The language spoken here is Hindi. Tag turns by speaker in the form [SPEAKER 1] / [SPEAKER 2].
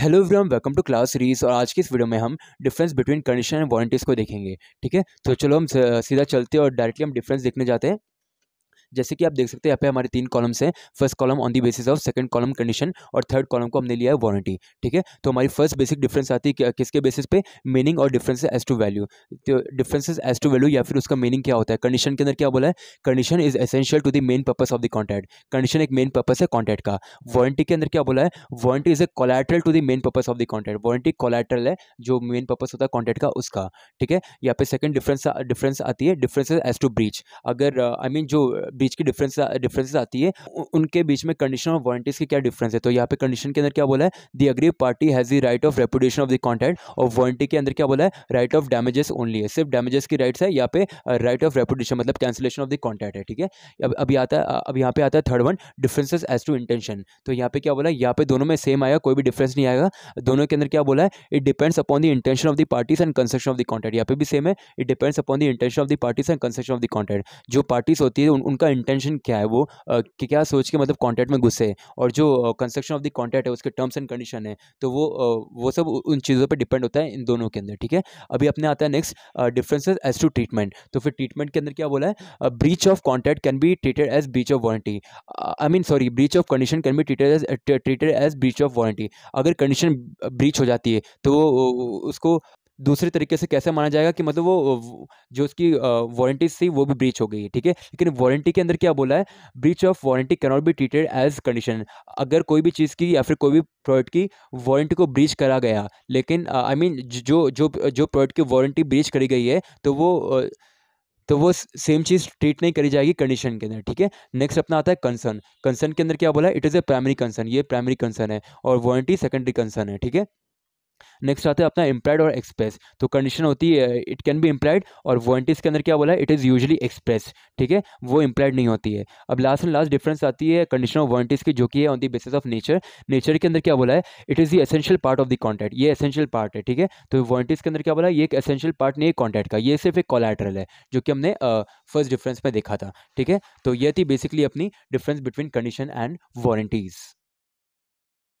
[SPEAKER 1] hello everyone welcome to class series और आज की इस वीडियो में हम difference between condition and warranties को देखेंगे ठीक है तो चलो हम सीधा चलते हैं और डायरेक्टली हम डिफरेंस देखने जाते हैं जैसे कि आप देख सकते हैं यहाँ पे हमारे तीन कॉलम्स हैं first column on the basis of second column condition और थर्ड कॉलम को हमने लिया है वारंटी ठीक है तो हमारी फर्स्ट बेसिक डिफरेंस आती है किसके बेसिस पे मीनिंग और डिफरेंस एज टू वैल्यू तो डिफरेंसेस एज टू वैल्यू या फिर उसका मीनिंग क्या होता है कंडीशन के अंदर क्या बोला है condition is essential to the main purpose of the contact condition एक मेन पर्पस है कॉन्टैक्ट का वारंटी के अंदर क्या बोला है warranty is a collateral to the main purpose of the contact warranty collateral है जो मेन पर्पज होता है कॉन्टैक्ट का उसका ठीक है यहाँ पे सेकंड डिफरेंस डिफरेंस आती है डिफरेंस एज टू ब्रीच अगर आई मीन mean, जो बीच की डिफरेंस डिफरेंसेस आती है उनके बीच में कंडीशन और वारंटीज की क्या डिफरेंस है तो यहाँ पे कंडीशन के अंदर क्या बोला है the agree party has the right of reputation of the contact और वारंटी के अंदर क्या बोला है राइट ऑफ डैमेजेस ओनली है सिर्फ डैमेजेस की राइट्स है यहाँ पे राइट ऑफ रेपुटेशन मतलब कैंसिलेशन ऑफ द कॉन्टैक्ट है ठीक है अब अभी आता है अब यहाँ पे आता है third one differences as to intention तो यहाँ पे क्या बोला है यहाँ पे दोनों में सेम आया कोई भी डिफरेंस नहीं आएगा दोनों के अंदर क्या बोला है it depends upon the intention of the parties and construction of the contact यहाँ पे भी सेम है it depends upon the intention of the parties and construction of the contact जो पार्टीज होती है उन, उनका इंटेंशन क्या है वो कि क्या सोच के मतलब कॉन्ट्रैक्ट में घुसे और जो कंस्ट्रक्शन ऑफ द कॉन्ट्रैक्ट है उसके टर्म्स एंड कंडीशन है तो वो वो सब उन चीज़ों पर डिपेंड होता है इन दोनों के अंदर ठीक है अभी अपने आता है next differences as to treatment तो फिर ट्रीटमेंट के अंदर क्या बोला है breach of contract can be treated as breach of warranty I mean sorry breach of condition can be treated as treated as breach of warranty अगर कंडीशन ब्रीच हो जाती है तो उसको दूसरे तरीके से कैसे माना जाएगा कि मतलब वो जो उसकी वारंटी थी वो भी ब्रीच हो गई है ठीक है लेकिन वारंटी के अंदर क्या बोला है breach of warranty cannot be treated as condition अगर कोई भी चीज़ की या फिर कोई भी प्रोडक्ट की वारंटी को ब्रीच करा गया लेकिन आई मीन mean, जो जो जो प्रोडक्ट की वारंटी ब्रीच करी गई है तो वो तो वो सेम चीज़ ट्रीट नहीं करी जाएगी कंडीशन के अंदर ठीक है नेक्स्ट अपना आता है कंसर्न कंसर्न के अंदर क्या बोला है it is a primary concern ये प्राइमरी कंसर्न है और वारंटी सेकेंडरी कंसर्न है ठीक है नेक्स्ट आता है अपना इम्प्लाइड और एक्सप्रेस तो कंडीशन होती है इट कैन बी इम्प्लाइड और वॉन्टिस के अंदर क्या बोला है इट इज़ यूजली एक्सप्रेस ठीक है वो इम्प्लाइड नहीं होती है अब लास्ट एंड लास्ट डिफरेंस आती है कंडीशन ऑफ वॉन्टिस की जो कि है on the basis of nature nature के अंदर क्या बोला है it is the essential part of the contact ये एसेंशियल पार्ट है ठीक है तो वॉन्टिस के अंदर क्या बोला ये एक एसेंशियल पार्ट नहीं है कॉन्टैक्ट का ये सिर्फ एक कॉलेट्रल है जो कि हमने फर्स्ट uh, डिफरेंस में देखा था ठीक है तो ये थी बेसिकली अपनी difference between condition and warranties